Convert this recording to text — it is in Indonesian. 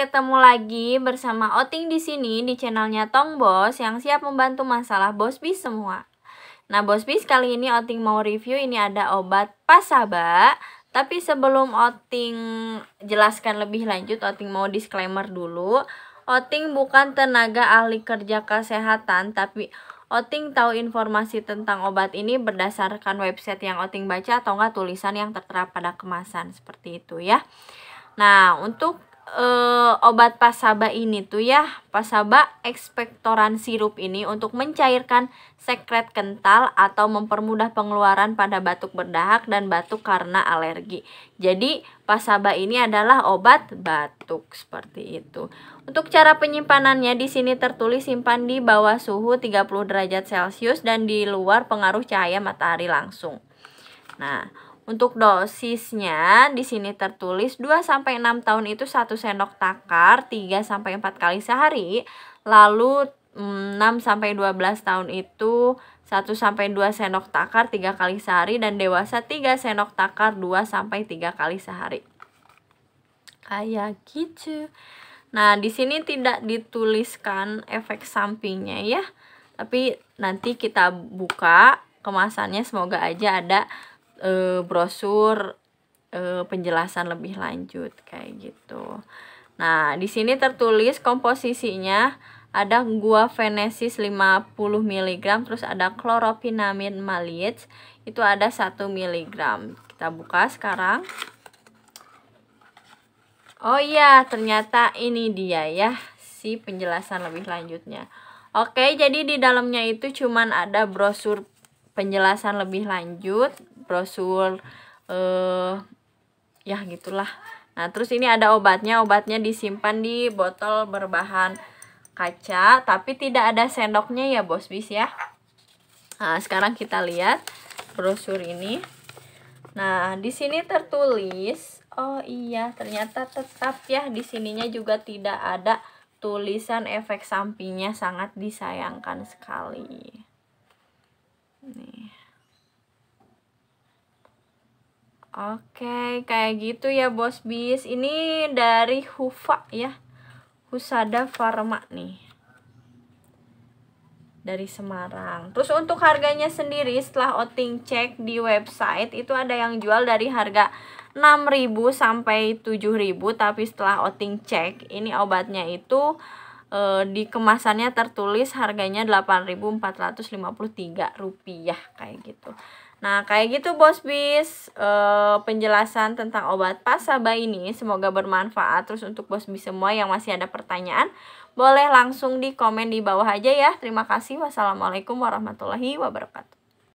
ketemu lagi bersama Oting di sini di channelnya Tong Bos yang siap membantu masalah Bos Bis semua. Nah, Bos Bis kali ini Oting mau review ini ada obat Pasaba. Tapi sebelum Oting jelaskan lebih lanjut, Oting mau disclaimer dulu. Oting bukan tenaga ahli kerja kesehatan, tapi Oting tahu informasi tentang obat ini berdasarkan website yang Oting baca atau enggak tulisan yang tertera pada kemasan seperti itu ya. Nah, untuk uh, obat pasaba ini tuh ya pasaba ekspektoran sirup ini untuk mencairkan sekret kental atau mempermudah pengeluaran pada batuk berdahak dan batuk karena alergi jadi pasaba ini adalah obat batuk seperti itu untuk cara penyimpanannya di sini tertulis simpan di bawah suhu 30 derajat celcius dan di luar pengaruh cahaya matahari langsung nah untuk dosisnya di sini tertulis 2 sampai 6 tahun itu 1 sendok takar 3 sampai 4 kali sehari. Lalu 6 mm, sampai 12 tahun itu 1 sampai 2 sendok takar 3 kali sehari dan dewasa 3 sendok takar 2 sampai 3 kali sehari. Kayak gitu. Nah, di sini tidak dituliskan efek sampingnya ya. Tapi nanti kita buka kemasannya semoga aja ada e, brosur e, penjelasan lebih lanjut kayak gitu. Nah, di sini tertulis komposisinya ada gua fenesis 50 mg, terus ada kloropinamid maleate itu ada 1 mg. Kita buka sekarang. Oh iya, ternyata ini dia ya si penjelasan lebih lanjutnya. Oke, jadi di dalamnya itu cuman ada brosur penjelasan lebih lanjut brosur eh ya gitulah nah terus ini ada obatnya obatnya disimpan di botol berbahan kaca tapi tidak ada sendoknya ya bos bis ya nah sekarang kita lihat brosur ini nah di sini tertulis oh iya ternyata tetap ya di sininya juga tidak ada tulisan efek sampingnya sangat disayangkan sekali Oke, kayak gitu ya Bos Bis. Ini dari Hufa ya. Husada Farma nih. Dari Semarang. Terus untuk harganya sendiri setelah outing cek di website itu ada yang jual dari harga 6.000 sampai 7.000 tapi setelah outing cek ini obatnya itu eh, di kemasannya tertulis harganya 8.453 rupiah kayak gitu. Nah, kayak gitu Bos Bis, e, penjelasan tentang obat pasaba ini semoga bermanfaat. Terus untuk Bos Bis semua yang masih ada pertanyaan, boleh langsung di komen di bawah aja ya. Terima kasih. Wassalamualaikum warahmatullahi wabarakatuh.